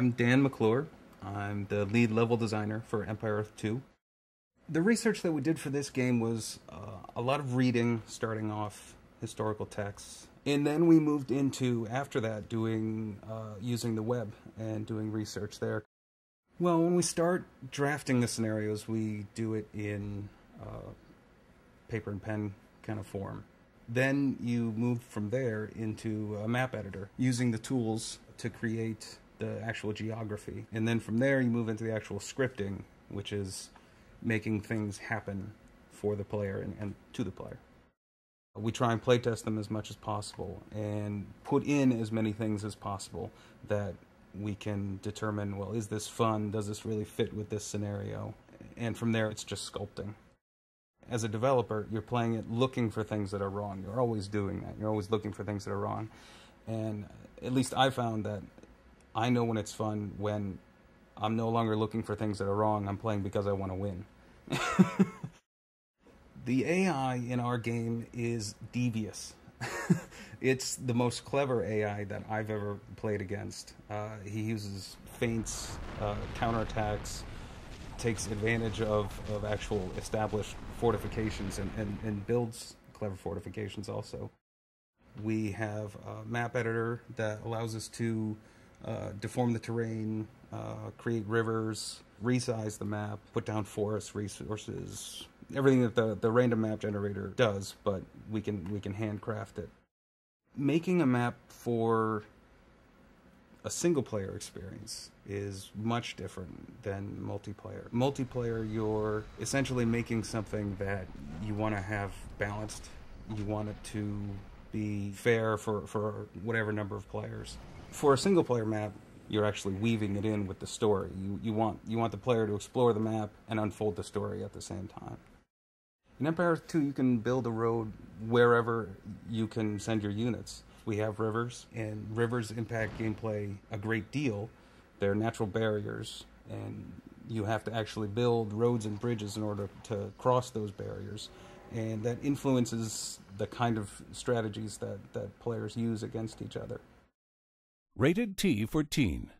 I'm Dan McClure. I'm the lead level designer for Empire Earth 2. The research that we did for this game was uh, a lot of reading, starting off historical texts, and then we moved into after that doing uh, using the web and doing research there. Well, when we start drafting the scenarios, we do it in uh, paper and pen kind of form. Then you move from there into a map editor using the tools to create the actual geography. And then from there, you move into the actual scripting, which is making things happen for the player and, and to the player. We try and playtest them as much as possible and put in as many things as possible that we can determine well, is this fun? Does this really fit with this scenario? And from there, it's just sculpting as a developer, you're playing it looking for things that are wrong. You're always doing that. You're always looking for things that are wrong. And at least I found that I know when it's fun when I'm no longer looking for things that are wrong. I'm playing because I want to win. the AI in our game is devious. it's the most clever AI that I've ever played against. Uh, he uses feints, uh, counterattacks, takes advantage of, of actual established fortifications and, and, and builds clever fortifications also. We have a map editor that allows us to uh, deform the terrain, uh, create rivers, resize the map, put down forest resources, everything that the, the random map generator does, but we can we can handcraft it. Making a map for a single player experience is much different than multiplayer. Multiplayer, you're essentially making something that you want to have balanced. You want it to be fair for, for whatever number of players. For a single player map, you're actually weaving it in with the story. You, you, want, you want the player to explore the map and unfold the story at the same time. In Empire 2, you can build a road wherever you can send your units. We have rivers, and rivers impact gameplay a great deal. They're natural barriers, and you have to actually build roads and bridges in order to cross those barriers and that influences the kind of strategies that, that players use against each other. Rated T for Teen.